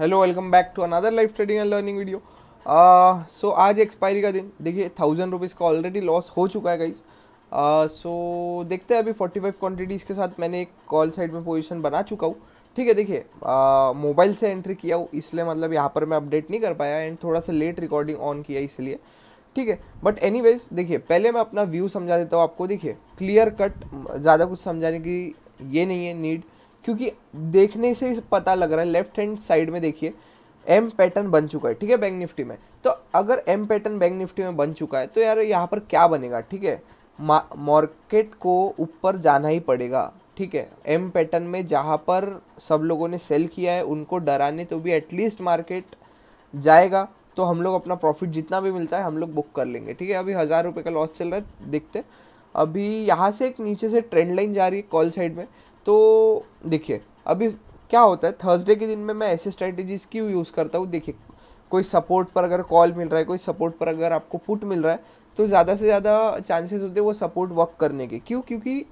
hello welcome back to another life trading and learning video so आज expiry का दिन देखिए थाउजेंड रुपीज़ का ऑलरेडी लॉस हो चुका है गाइज सो uh, so, देखते हैं अभी फोर्टी फाइव क्वान्टिटीज़ के साथ मैंने एक कॉल साइड में पोजिशन बना चुका हूँ ठीक है देखिए मोबाइल uh, से एंट्री किया हूँ इसलिए मतलब यहाँ पर मैं अपडेट नहीं कर पाया एंड थोड़ा सा लेट रिकॉर्डिंग ऑन किया इसलिए ठीक है बट एनी देखिए पहले मैं अपना व्यू समझा देता हूँ आपको देखिए क्लियर कट ज़्यादा कुछ समझाने की ये नहीं है नीड क्योंकि देखने से पता लग रहा है लेफ्ट हैंड साइड में देखिए एम पैटर्न बन चुका है ठीक है बैंक निफ्टी में तो अगर एम पैटर्न बैंक निफ्टी में बन चुका है तो यार यहाँ पर क्या बनेगा ठीक है मार्केट को ऊपर जाना ही पड़ेगा ठीक है एम पैटर्न में जहाँ पर सब लोगों ने सेल किया है उनको डराने तो भी एटलीस्ट मार्केट जाएगा तो हम लोग अपना प्रॉफिट जितना भी मिलता है हम लोग बुक कर लेंगे ठीक है अभी हज़ार रुपये का लॉस चल रहा है देखते अभी यहाँ से एक नीचे से ट्रेंड लाइन जा रही है कॉल साइड में तो देखिए अभी क्या होता है थर्सडे के दिन में मैं ऐसे स्ट्रैटेजीज क्यों यूज़ करता हूँ देखिए कोई सपोर्ट पर अगर कॉल मिल रहा है कोई सपोर्ट पर अगर आपको पुट मिल रहा है तो ज़्यादा से ज़्यादा चांसेस होते हैं वो सपोर्ट वर्क करने के क्यों क्योंकि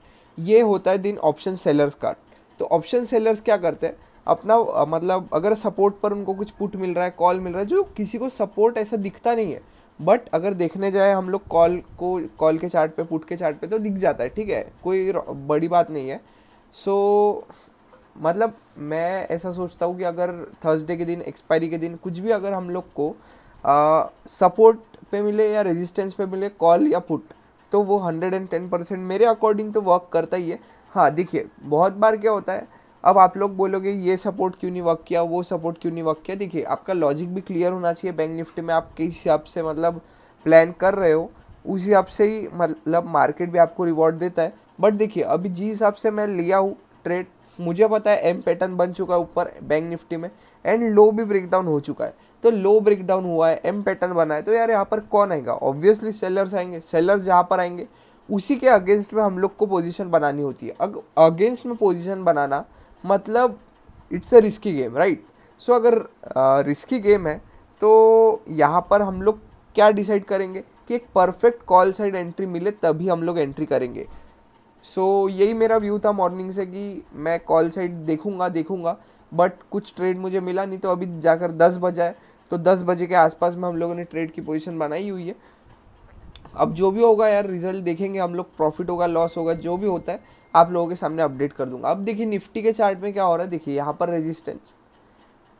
ये होता है दिन ऑप्शन सेलर्स का तो ऑप्शन सेलर्स क्या करते हैं अपना मतलब अगर सपोर्ट पर उनको कुछ पुट मिल रहा है कॉल मिल रहा है जो किसी को सपोर्ट ऐसा दिखता नहीं है बट अगर देखने जाए हम लोग कॉल को कॉल के चार्ट पे पुट के चार्ट पे तो दिख जाता है ठीक है कोई बड़ी बात नहीं है सो so, मतलब मैं ऐसा सोचता हूँ कि अगर थर्सडे के दिन एक्सपायरी के दिन कुछ भी अगर हम लोग को सपोर्ट पे मिले या रेजिस्टेंस पे मिले कॉल या पुट तो वो हंड्रेड एंड टेन परसेंट मेरे अकॉर्डिंग तो वर्क करता ही है हाँ देखिए बहुत बार क्या होता है अब आप लोग बोलोगे ये सपोर्ट क्यों नहीं वर्क किया वो सपोर्ट क्यों नहीं वर्क किया देखिए आपका लॉजिक भी क्लियर होना चाहिए बैंक निफ्टी में आप किस हिसाब से मतलब प्लान कर रहे हो उस हिसाब से ही मतलब मार्केट भी आपको रिवॉर्ड देता है बट देखिए अभी जी हिसाब से मैं लिया हूँ ट्रेड मुझे पता है एम पैटर्न बन चुका है ऊपर बैंक निफ्टी में एंड लो भी ब्रेकडाउन हो चुका है तो लो ब्रेक डाउन हुआ है एम पैटर्न बना है तो यार यहाँ पर कौन आएगा ऑब्वियसली सेलर्स आएंगे सेलर्स जहाँ पर आएंगे उसी के अगेंस्ट में हम लोग को पोजीशन बनानी होती है अग अगेंस्ट में पोजीशन बनाना मतलब it's a risky game right so अगर रिस्की गेम है तो यहाँ पर हम लोग क्या डिसाइड करेंगे कि एक परफेक्ट कॉल साइड एंट्री मिले तभी हम लोग एंट्री करेंगे सो so, यही मेरा व्यू था मॉर्निंग से कि मैं कॉल साइड देखूंगा देखूंगा बट कुछ ट्रेड मुझे मिला नहीं तो अभी जाकर दस बजा है तो दस बजे के आसपास में हम लोगों ने ट्रेड की पोजीशन बनाई हुई है अब जो भी होगा यार रिजल्ट देखेंगे हम लोग प्रॉफिट होगा लॉस होगा जो भी होता है आप लोगों के सामने अपडेट कर दूंगा अब देखिए निफ्टी के चार्ट में क्या हो रहा है देखिए यहाँ पर रेजिस्टेंस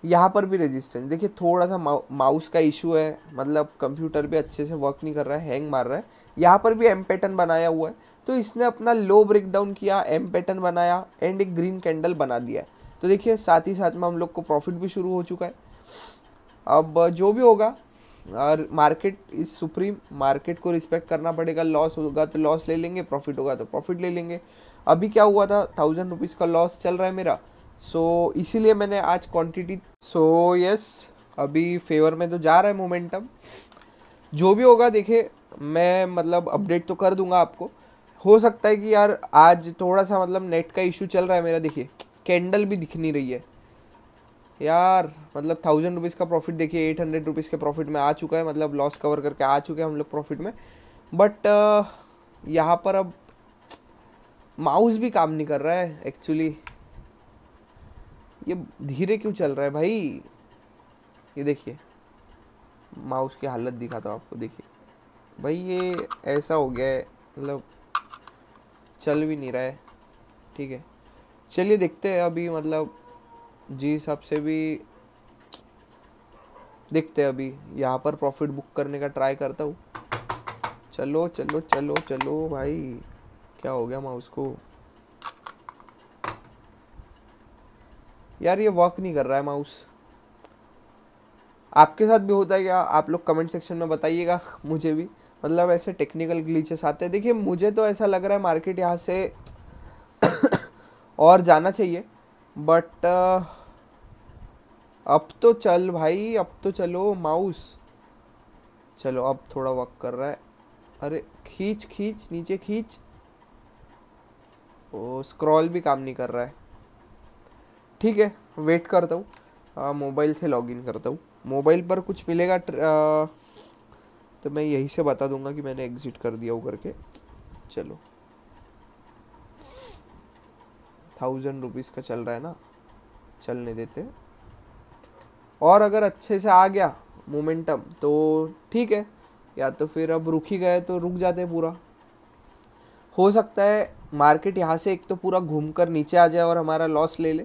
यहाँ पर भी रेजिस्टेंस देखिए थोड़ा सा माउ, माउस का इशू है मतलब कंप्यूटर भी अच्छे से वर्क नहीं कर रहा है हैंग मार रहा है यहाँ पर भी एम पैटर्न बनाया हुआ है तो इसने अपना लो ब्रेक डाउन किया एम पैटर्न बनाया एंड एक ग्रीन कैंडल बना दिया तो देखिए साथ ही साथ में हम लोग को प्रॉफिट भी शुरू हो चुका है अब जो भी होगा और मार्केट इज सुप्रीम मार्केट को रिस्पेक्ट करना पड़ेगा लॉस होगा तो लॉस ले लेंगे प्रॉफिट होगा तो प्रॉफिट ले लेंगे अभी क्या हुआ था थाउजेंड रुपीज़ का लॉस चल रहा है मेरा सो so, इसीलिए मैंने आज क्वांटिटी सो यस अभी फेवर में तो जा रहा है मोमेंटम जो भी होगा देखिए मैं मतलब अपडेट तो कर दूंगा आपको हो सकता है कि यार आज थोड़ा सा मतलब नेट का इशू चल रहा है मेरा देखिए कैंडल भी दिख नहीं रही है यार मतलब थाउजेंड रुपीज़ का प्रॉफिट देखिए एट हंड्रेड रुपीज़ के प्रॉफिट में आ चुका है मतलब लॉस कवर करके आ चुके हैं हम लोग प्रॉफिट में बट uh, यहाँ पर अब माउस भी काम नहीं कर रहा है एक्चुअली ये धीरे क्यों चल रहा है भाई ये देखिए माउस की हालत दिखाता हूँ आपको देखिए भाई ये ऐसा हो गया है मतलब चल भी नहीं रहा है ठीक है चलिए देखते हैं अभी मतलब जी हिसाब से भी देखते हैं अभी यहाँ पर प्रॉफिट बुक करने का ट्राई करता हूँ चलो चलो चलो चलो भाई क्या हो गया माउस को यार ये वर्क नहीं कर रहा है माउस आपके साथ भी होता है क्या आप लोग कमेंट सेक्शन में बताइएगा मुझे भी मतलब ऐसे टेक्निकल ग्लीचेस आते हैं देखिए मुझे तो ऐसा लग रहा है मार्केट यहाँ से और जाना चाहिए बट अब तो चल भाई अब तो चलो माउस चलो अब थोड़ा वक्त कर रहा है अरे खींच खींच नीचे खींच ओ स्क्रॉल भी काम नहीं कर रहा है ठीक है वेट करता हूँ मोबाइल से लॉगिन करता हूँ मोबाइल पर कुछ मिलेगा तो मैं यही से बता दूंगा कि मैंने एग्ज़िट कर दिया वो करके चलो थाउजेंड रुपीज़ का चल रहा है ना चलने देते और अगर अच्छे से आ गया मोमेंटम तो ठीक है या तो फिर अब रुक ही गए तो रुक जाते हैं पूरा हो सकता है मार्केट यहाँ से एक तो पूरा घूम कर नीचे आ जाए और हमारा लॉस ले ले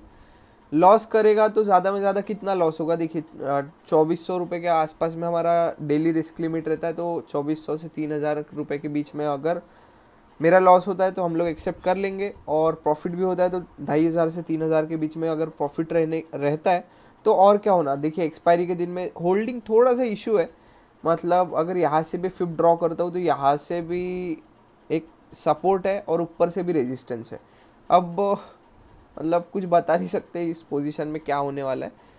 लॉस करेगा तो ज़्यादा में ज़्यादा कितना लॉस होगा देखिए चौबीस सौ रुपये के आसपास में हमारा डेली रिस्क लिमिट रहता है तो चौबीस सौ से तीन हज़ार रुपये के बीच में अगर मेरा लॉस होता है तो हम लोग एक्सेप्ट कर लेंगे और प्रॉफिट भी होता है तो ढाई हज़ार से तीन हज़ार के बीच में अगर प्रॉफिट रहने रहता है तो और क्या होना देखिए एक्सपायरी के दिन में होल्डिंग थोड़ा सा इशू है मतलब अगर यहाँ से भी फिफ्ट ड्रॉ करता हूँ तो यहाँ से भी एक सपोर्ट है और ऊपर से भी रेजिस्टेंस है अब मतलब कुछ बता नहीं सकते इस पोजीशन में क्या होने वाला है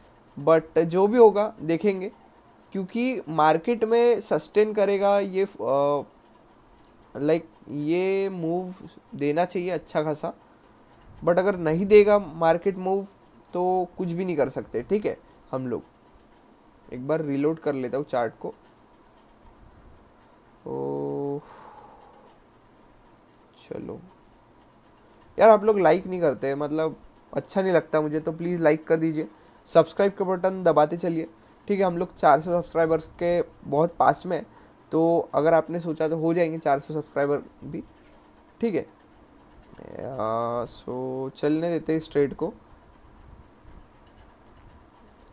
बट जो भी होगा देखेंगे क्योंकि मार्केट में सस्टेन करेगा ये लाइक ये मूव देना चाहिए अच्छा खासा बट अगर नहीं देगा मार्केट मूव तो कुछ भी नहीं कर सकते ठीक है हम लोग एक बार रिलोड कर लेता हूँ चार्ट को ओ चलो यार आप लोग लाइक नहीं करते मतलब अच्छा नहीं लगता मुझे तो प्लीज़ लाइक कर दीजिए सब्सक्राइब का बटन दबाते चलिए ठीक है हम लोग सौ सब्सक्राइबर्स के बहुत पास में तो अगर आपने सोचा तो हो जाएंगे सौ सब्सक्राइबर भी ठीक है सो चलने देते स्ट्रेट को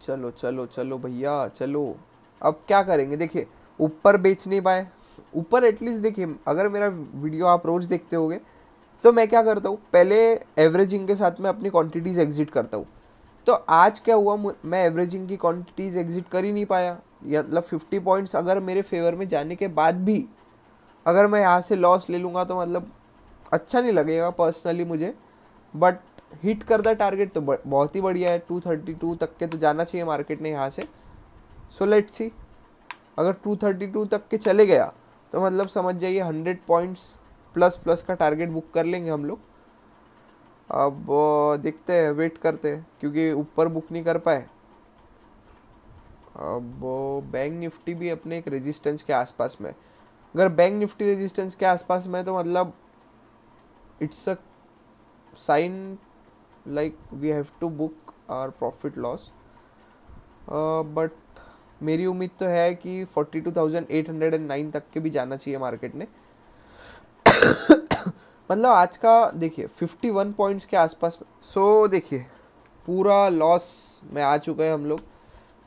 चलो चलो चलो भैया चलो अब क्या करेंगे देखिए ऊपर बेच नहीं पाए ऊपर एटलीस्ट देखिए अगर मेरा वीडियो आप रोज़ देखते होगे तो मैं क्या करता हूँ पहले एवरेजिंग के साथ मैं अपनी क्वांटिटीज़ एग्जिट करता हूँ तो आज क्या हुआ मैं एवरेजिंग की क्वांटिटीज़ एग्जिट कर ही नहीं पाया मतलब फिफ्टी पॉइंट्स अगर मेरे फेवर में जाने के बाद भी अगर मैं यहाँ से लॉस ले लूँगा तो मतलब अच्छा नहीं लगेगा पर्सनली मुझे बट हिट कर द टारगेट तो बहुत ही बढ़िया है टू थर्टी टू तक के तो जाना चाहिए मार्केट ने यहाँ से सो लेट्स सी अगर टू थर्टी टू तक के चले गया तो मतलब समझ जाइए हंड्रेड पॉइंट्स प्लस प्लस का टारगेट बुक कर लेंगे हम लोग अब देखते हैं वेट करते हैं क्योंकि ऊपर बुक नहीं कर पाए अब बैंक निफ्टी भी अपने एक रेजिस्टेंस के आसपास में अगर बैंक निफ्टी रेजिस्टेंस के आसपास में तो मतलब it's a sign like we have to book our profit loss but मेरी उम्मीद तो है कि forty two thousand eight hundred and nine तक के भी जाना चाहिए मार्केट ने मतलब आज का देखिए 51 पॉइंट्स के आसपास सो देखिए पूरा लॉस में आ चुके हैं हम लोग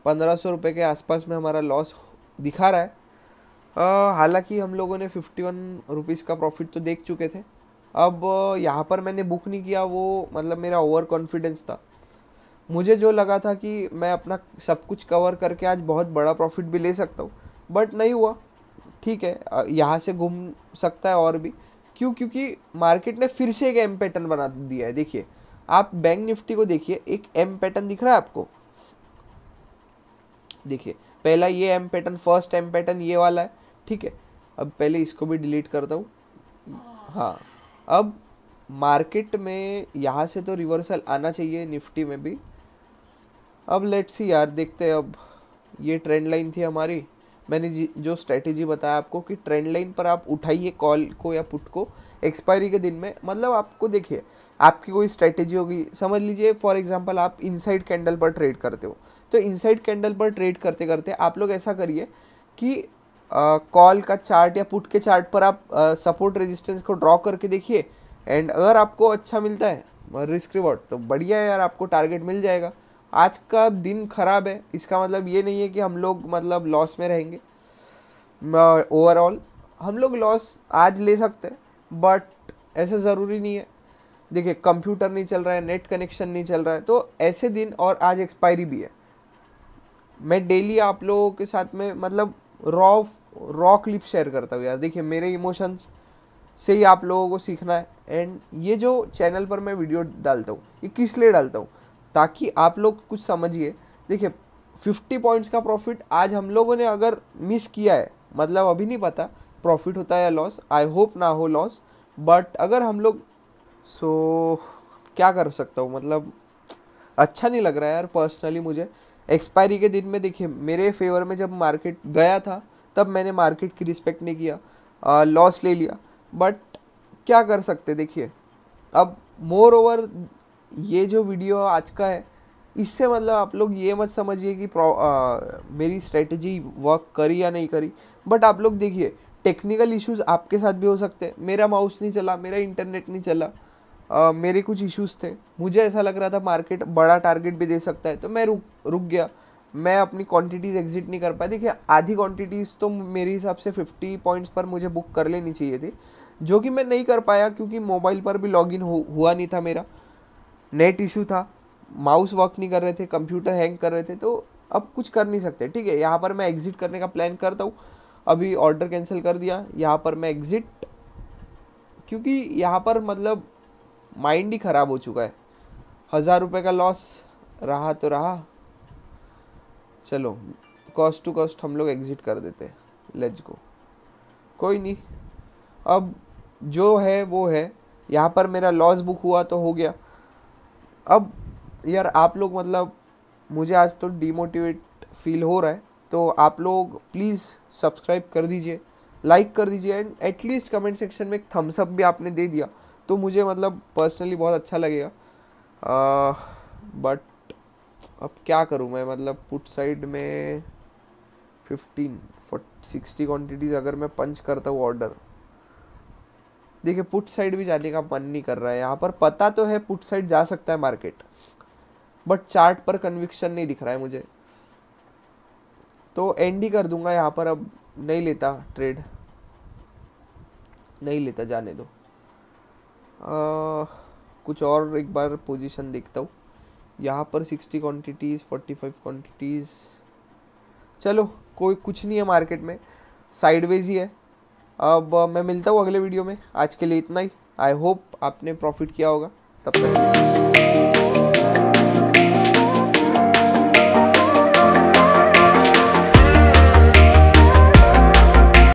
पंद्रह सौ रुपये के आसपास में हमारा लॉस दिखा रहा है हालांकि हम लोगों ने फिफ्टी वन रुपीज़ का प्रॉफिट तो देख चुके थे अब यहाँ पर मैंने बुक नहीं किया वो मतलब मेरा ओवर कॉन्फिडेंस था मुझे जो लगा था कि मैं अपना सब कुछ कवर करके आज बहुत बड़ा प्रॉफिट भी ले सकता हूँ बट नहीं हुआ ठीक है यहाँ से घूम सकता है और भी क्यों क्योंकि मार्केट ने फिर से एक एम पैटर्न बना दिया है देखिए आप बैंक निफ्टी को देखिए एक एम पैटर्न दिख रहा है आपको देखिए पहला ये M pattern first M pattern ये वाला है ठीक है अब पहले इसको भी डिलीट करता हूँ हाँ अब मार्केट में यहाँ से तो रिवर्सल आना चाहिए निफ्टी में भी अब लेट्स सी यार देखते हैं अब ये ट्रेंड लाइन थी हमारी मैंने जो स्ट्रैटेजी बताया आपको कि ट्रेंड लाइन पर आप उठाइए कॉल को या पुट को एक्सपायरी के दिन में मतलब आपको देखिए आपकी कोई स्ट्रैटेजी होगी समझ लीजिए फॉर एग्जाम्पल आप इनसाइड कैंडल पर ट्रेड करते हो तो इनसाइड कैंडल पर ट्रेड करते करते आप लोग ऐसा करिए कि कॉल का चार्ट या पुट के चार्ट पर आप सपोर्ट रेजिस्टेंस को ड्रॉ करके देखिए एंड अगर आपको अच्छा मिलता है रिस्क रिवॉर्ड तो बढ़िया है यार आपको टारगेट मिल जाएगा आज का दिन खराब है इसका मतलब ये नहीं है कि हम लोग मतलब लॉस में रहेंगे ओवरऑल हम लोग लॉस आज ले सकते हैं बट ऐसा ज़रूरी नहीं है देखिए कंप्यूटर नहीं चल रहा है नेट कनेक्शन नहीं चल रहा है तो ऐसे दिन और आज एक्सपायरी भी है मैं डेली आप लोगों के साथ में मतलब रॉ रॉ क्लिप शेयर करता हूँ यार देखिए मेरे इमोशंस से ही आप लोगों को सीखना है एंड ये जो चैनल पर मैं वीडियो डालता हूँ ये किस लिए डालता हूँ ताकि आप लोग कुछ समझिए देखिए फिफ्टी पॉइंट्स का प्रॉफिट आज हम लोगों ने अगर मिस किया है मतलब अभी नहीं पता प्रॉफिट होता है या लॉस आई होप ना हो लॉस बट अगर हम लोग सो so, क्या कर सकता हूँ मतलब अच्छा नहीं लग रहा है यार पर्सनली मुझे एक्सपायरी के दिन में देखिए मेरे फेवर में जब मार्केट गया था तब मैंने मार्केट की रिस्पेक्ट नहीं किया लॉस ले लिया बट क्या कर सकते देखिए अब मोर ओवर ये जो वीडियो आज का है इससे मतलब आप लोग ये मत समझिए कि आ, मेरी स्ट्रेटजी वर्क करी या नहीं करी बट आप लोग देखिए टेक्निकल इश्यूज आपके साथ भी हो सकते हैं मेरा माउस नहीं चला मेरा इंटरनेट नहीं चला आ, मेरे कुछ इश्यूज थे मुझे ऐसा लग रहा था मार्केट बड़ा टारगेट भी दे सकता है तो मैं रुक रुक गया मैं अपनी क्वांटिटीज़ एग्जिट नहीं कर पाया देखिए आधी क्वांटिटीज़ तो मेरे हिसाब से 50 पॉइंट्स पर मुझे बुक कर लेनी चाहिए थी जो कि मैं नहीं कर पाया क्योंकि मोबाइल पर भी लॉगिन हो हुआ नहीं था मेरा नेट इशू था माउस वर्क नहीं कर रहे थे कंप्यूटर हैंग कर रहे थे तो अब कुछ कर नहीं सकते ठीक है यहाँ पर मैं एग्ज़िट करने का प्लान करता हूँ अभी ऑर्डर कैंसिल कर दिया यहाँ पर मैं एग्ज़िट क्योंकि यहाँ पर मतलब माइंड ही ख़राब हो चुका है हज़ार रुपये का लॉस रहा तो रहा चलो कॉस्ट टू कॉस्ट हम लोग एग्ज़िट कर देते लेज को कोई नहीं अब जो है वो है यहाँ पर मेरा लॉस बुक हुआ तो हो गया अब यार आप लोग मतलब मुझे आज तो डीमोटिवेट फील हो रहा है तो आप लोग प्लीज़ सब्सक्राइब कर दीजिए लाइक कर दीजिए एंड एटलीस्ट कमेंट सेक्शन में एक थम्सअप भी आपने दे दिया तो मुझे मतलब पर्सनली बहुत अच्छा लगेगा बट अब क्या करूँ मैं मतलब पुट साइड में फिफ्टीन फोट सिक्सटी क्वान्टिटीज़ अगर मैं पंच करता हूँ ऑर्डर देखिए पुट साइड भी जाने का मन नहीं कर रहा है यहाँ पर पता तो है पुट साइड जा सकता है मार्केट बट चार्ट पर कन्विक्शन नहीं दिख रहा है मुझे तो एंड ही कर दूंगा यहाँ पर अब नहीं लेता ट्रेड नहीं लेता जाने दो आ, कुछ और एक बार पोजीशन देखता हूँ यहाँ पर sixty quantities forty five quantities चलो कोई कुछ नहीं है मार्केट में साइडवेज ही है अब मैं मिलता हूँ अगले वीडियो में आज के लिए इतना ही आई होप आपने प्रॉफिट किया होगा तब तक